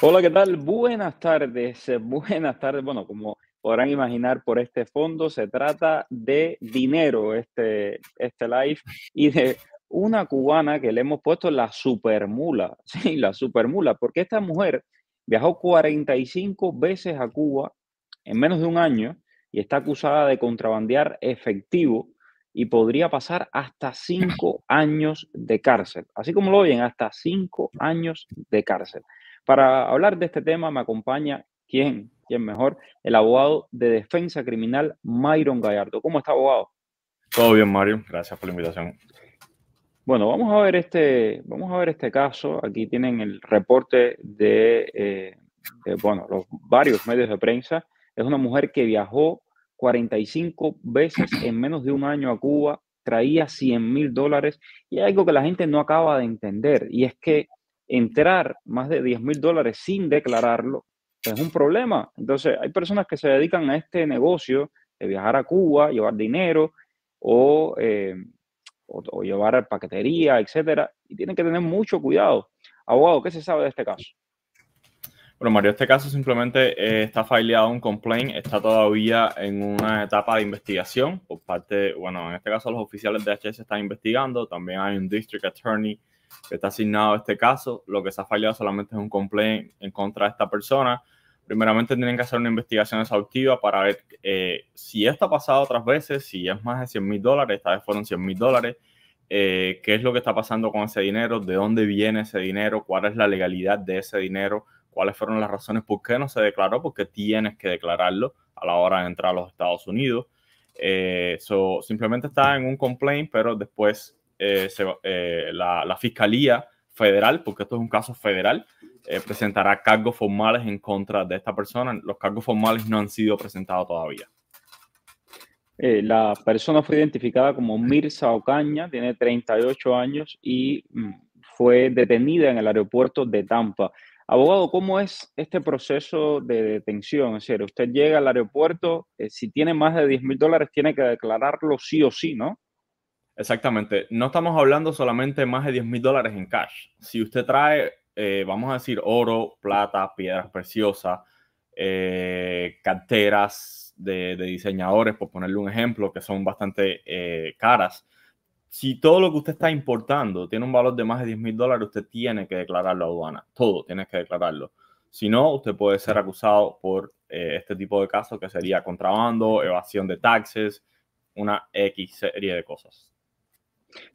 Hola, ¿qué tal? Buenas tardes, eh, buenas tardes. Bueno, como podrán imaginar por este fondo, se trata de dinero, este, este live, y de una cubana que le hemos puesto la supermula, sí, la supermula, porque esta mujer viajó 45 veces a Cuba en menos de un año y está acusada de contrabandear efectivo y podría pasar hasta cinco años de cárcel. Así como lo oyen, hasta cinco años de cárcel. Para hablar de este tema me acompaña quién, quién mejor, el abogado de defensa criminal Myron Gallardo. ¿Cómo está, abogado? Todo bien, Mario. Gracias por la invitación. Bueno, vamos a ver este, vamos a ver este caso. Aquí tienen el reporte de, eh, bueno, los varios medios de prensa. Es una mujer que viajó 45 veces en menos de un año a Cuba, traía 100 mil dólares y hay algo que la gente no acaba de entender y es que entrar más de 10 mil dólares sin declararlo pues es un problema. Entonces, hay personas que se dedican a este negocio de viajar a Cuba, llevar dinero o, eh, o, llevar paquetería, etcétera, y tienen que tener mucho cuidado. Abogado, ¿qué se sabe de este caso? Bueno, Mario, este caso simplemente eh, está fileado un complaint, está todavía en una etapa de investigación por parte, bueno, en este caso los oficiales de HS están investigando, también hay un district attorney que está asignado a este caso. Lo que se ha fallado solamente es un complaint en contra de esta persona. Primeramente tienen que hacer una investigación exhaustiva para ver eh, si esto ha pasado otras veces, si es más de 100 mil dólares, esta vez fueron 100 mil dólares, eh, qué es lo que está pasando con ese dinero, de dónde viene ese dinero, cuál es la legalidad de ese dinero, cuáles fueron las razones por qué no se declaró, porque tienes que declararlo a la hora de entrar a los Estados Unidos. Eso eh, simplemente está en un complaint, pero después eh, eh, la, Fiscalía Federal, porque esto es un caso federal, eh, presentará cargos formales en contra de esta persona. Los cargos formales no han sido presentados todavía. la persona fue identificada como Mirza Ocaña, tiene 38 años y mm, fue detenida en el aeropuerto de Tampa. Abogado, ¿cómo es este proceso de detención? Es decir, usted llega al aeropuerto, si tiene más de 10 mil dólares, tiene que declararlo sí o sí, ¿no? Exactamente. No estamos hablando solamente más de 10 mil dólares en cash. Si usted trae, eh, vamos a decir, oro, plata, piedras preciosas, eh, carteras de, diseñadores, por ponerle un ejemplo, que son bastante eh, caras, si todo lo que usted está importando tiene un valor de más de 10 mil dólares, usted tiene que declararlo a aduana. Todo tiene que declararlo. Si no, usted puede ser acusado por este tipo de casos que sería contrabando, evasión de taxes, una X serie de cosas.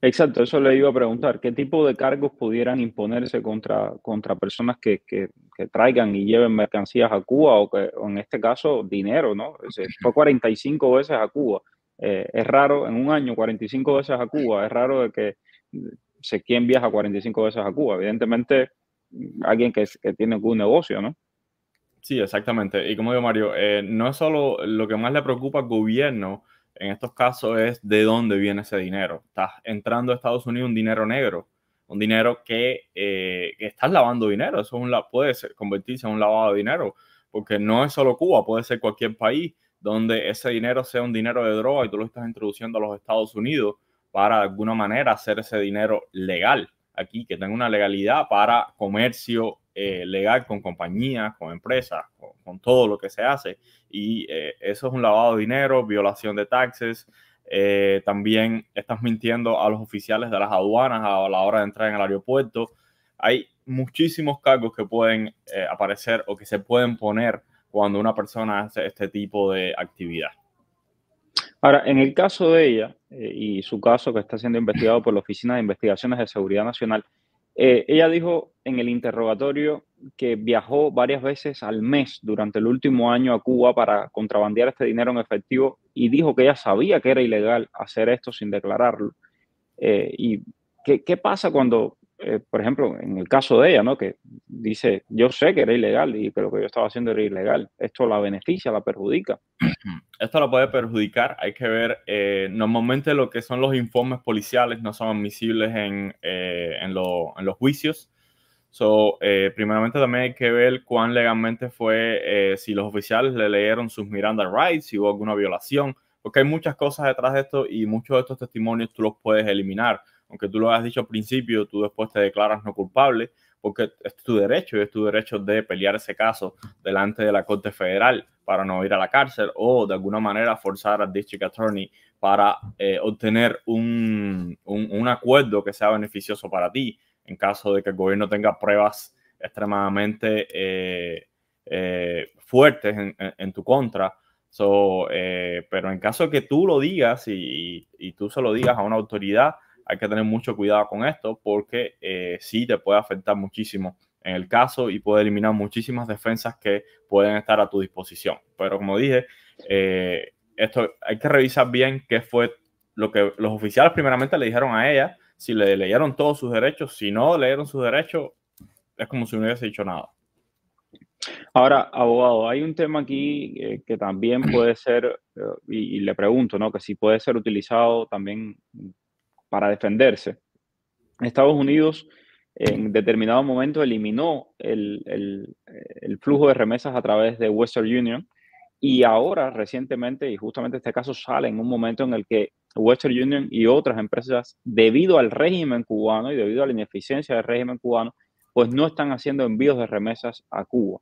Exacto, eso le iba a preguntar. ¿Qué tipo de cargos pudieran imponerse contra, contra personas que, traigan y lleven mercancías a Cuba o, que, en este caso dinero, ¿no? fue 45 veces a Cuba. Eh, es raro, en un año 45 veces a Cuba, es raro de que mm, sé quién viaja 45 veces a Cuba. Evidentemente, mm, alguien que, tiene algún negocio, ¿no? Sí, exactamente. Y como digo Mario, eh, no es solo lo que más le preocupa al gobierno, en estos casos es de dónde viene ese dinero. Estás entrando a Estados Unidos un dinero negro, un dinero que, eh, estás lavando dinero. Eso puede convertirse en un lavado de dinero, porque no es solo Cuba, puede ser cualquier país donde ese dinero sea un dinero de droga y tú lo estás introduciendo a los Estados Unidos para de alguna manera hacer ese dinero legal aquí, que tenga una legalidad para comercio eh, legal con compañías, con empresas, con, todo lo que se hace. Y eh, eso es un lavado de dinero, violación de taxes. Eh, también estás mintiendo a los oficiales de las aduanas a la hora de entrar en el aeropuerto. Hay muchísimos cargos que pueden aparecer o que se pueden poner cuando una persona hace este tipo de actividad. Ahora, en el caso de ella y su caso que está siendo investigado por la Oficina de Investigaciones de Seguridad Nacional, eh, ella dijo en el interrogatorio que viajó varias veces al mes durante el último año a Cuba para contrabandear este dinero en efectivo y dijo que ella sabía que era ilegal hacer esto sin declararlo. Eh, ¿Y qué pasa cuando eh, por ejemplo, en el caso de ella, ¿no? Que dice, yo sé que era ilegal y que lo que yo estaba haciendo era ilegal. Esto la beneficia, la perjudica. Esto la puede perjudicar. Hay que ver, eh, normalmente lo que son los informes policiales no son admisibles en, eh, en, los juicios. So, primeramente también hay que ver cuán legalmente fue, si los oficiales le leyeron sus Miranda Rights, si hubo alguna violación, porque hay muchas cosas detrás de esto y muchos de estos testimonios tú los puedes eliminar aunque tú lo has dicho al principio, tú después te declaras no culpable, porque es tu derecho y es tu derecho de pelear ese caso delante de la Corte Federal para no ir a la cárcel o de alguna manera forzar al District Attorney para eh, obtener un, acuerdo que sea beneficioso para ti en caso de que el gobierno tenga pruebas extremadamente eh, eh, fuertes en, tu contra. pero en caso que tú lo digas y, tú se lo digas a una autoridad, hay que tener mucho cuidado con esto porque eh, sí te puede afectar muchísimo en el caso y puede eliminar muchísimas defensas que pueden estar a tu disposición. Pero como dije, eh, esto hay que revisar bien qué fue lo que los oficiales primeramente le dijeron a ella, si le leyeron todos sus derechos, si no leyeron sus derechos, es como si no hubiese dicho nada. Ahora, abogado, hay un tema aquí eh, que también puede ser, y, y, le pregunto, ¿no? Que si puede ser utilizado también para defenderse. Estados Unidos en determinado momento eliminó el, el, flujo de remesas a través de Western Union y ahora recientemente, y justamente este caso sale en un momento en el que Western Union y otras empresas, debido al régimen cubano y debido a la ineficiencia del régimen cubano, pues no están haciendo envíos de remesas a Cuba.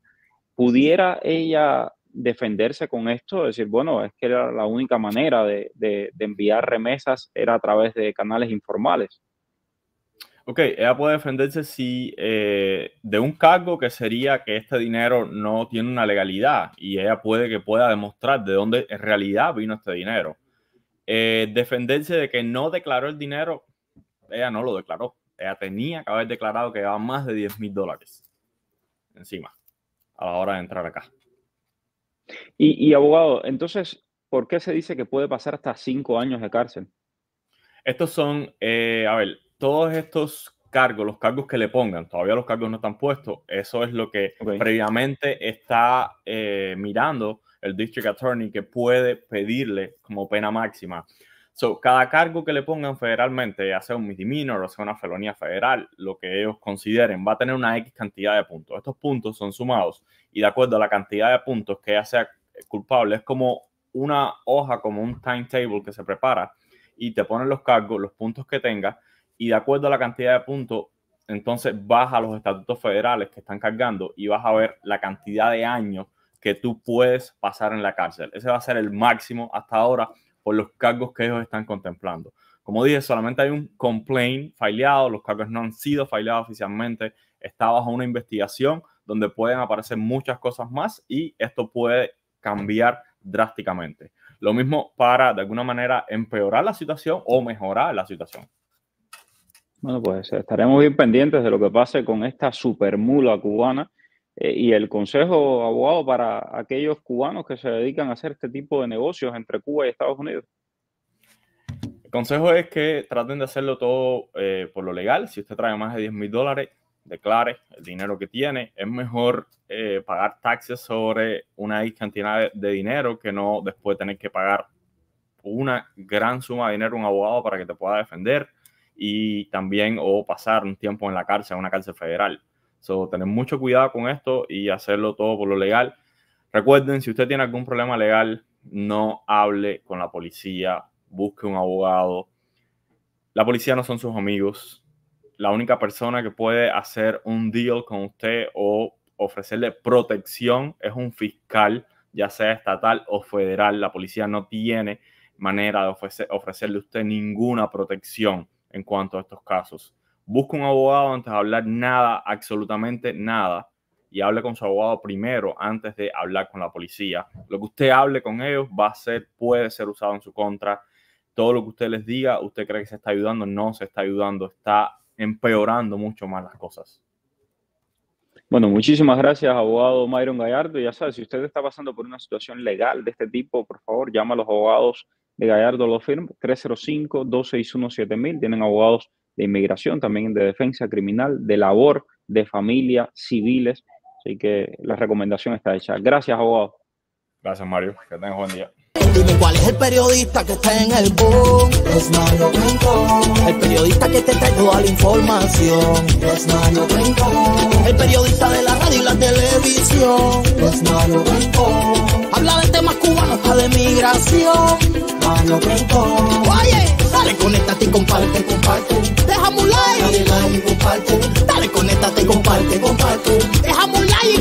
¿Pudiera ella defenderse con esto, decir, bueno, es que era la única manera de, enviar remesas era a través de canales informales. Ok, ella puede defenderse si eh, de un cargo que sería que este dinero no tiene una legalidad y ella puede que pueda demostrar de dónde en realidad vino este dinero. Eh, defenderse de que no declaró el dinero, ella no lo declaró. Ella tenía que haber declarado que daba más de 10 mil dólares encima a la hora de entrar acá. Y, abogado, entonces, ¿por qué se dice que puede pasar hasta cinco años de cárcel? Estos son, eh, a ver, todos estos cargos, los cargos que le pongan, todavía los cargos no están puestos, eso es lo que previamente está eh, mirando el District Attorney que puede pedirle como pena máxima. So, cada cargo que le pongan federalmente, ya sea un misdemeanor o sea una felonía federal, lo que ellos consideren, va a tener una X cantidad de puntos. Estos puntos son sumados y de acuerdo a la cantidad de puntos que sea culpable, es como una hoja, como un timetable que se prepara y te ponen los cargos, los puntos que tengas y de acuerdo a la cantidad de puntos, entonces vas a los estatutos federales que están cargando y vas a ver la cantidad de años que tú puedes pasar en la cárcel. Ese va a ser el máximo hasta ahora por los cargos que ellos están contemplando. Como dije, solamente hay un complaint fileado, los cargos no han sido fileados oficialmente, está bajo una investigación donde pueden aparecer muchas cosas más y esto puede cambiar drásticamente. Lo mismo para, de alguna manera, empeorar la situación o mejorar la situación. Bueno, pues estaremos bien pendientes de lo que pase con esta supermula cubana eh, y el consejo, abogado, para aquellos cubanos que se dedican a hacer este tipo de negocios entre Cuba y Estados Unidos. El consejo es que traten de hacerlo todo eh, por lo legal. Si usted trae más de 10 mil dólares, declare el dinero que tiene. Es mejor eh, pagar taxes sobre una cantidad de dinero que no después tener que pagar una gran suma de dinero a un abogado para que te pueda defender y también o pasar un tiempo en la cárcel, en una cárcel federal tener mucho cuidado con esto y hacerlo todo por lo legal. Recuerden, si usted tiene algún problema legal, no hable con la policía, busque un abogado. La policía no son sus amigos. La única persona que puede hacer un deal con usted o ofrecerle protección es un fiscal, ya sea estatal o federal. La policía no tiene manera de ofrecerle a usted ninguna protección en cuanto a estos casos. Busca un abogado antes de hablar nada, absolutamente nada, y hable con su abogado primero antes de hablar con la policía. Lo que usted hable con ellos va a ser, puede ser usado en su contra. Todo lo que usted les diga, usted cree que se está ayudando, no se está ayudando, está empeorando mucho más las cosas. Bueno, muchísimas gracias, abogado Myron Gallardo. Ya sabe, si usted está pasando por una situación legal de este tipo, por favor, llama a los abogados de Gallardo Law Firm, 305-261-7000. Tienen abogados de inmigración, también de defensa criminal, de labor, de familia, civiles. Así que la recomendación está hecha. Gracias, abogado. Gracias, Mario. Que tengas buen día. Dime cuál es el periodista que está en el boom. Es Mario Rincón. El periodista que te trae toda la información. Es Mario Rincón. El periodista de la radio y la televisión. Mario Habla de temas cubanos, hasta de migración. Mario Oye, dale, conéctate y comparte, comparte. Deja un like. Dale like y comparte. Dale, conéctate y comparte, comparte. Déjame un like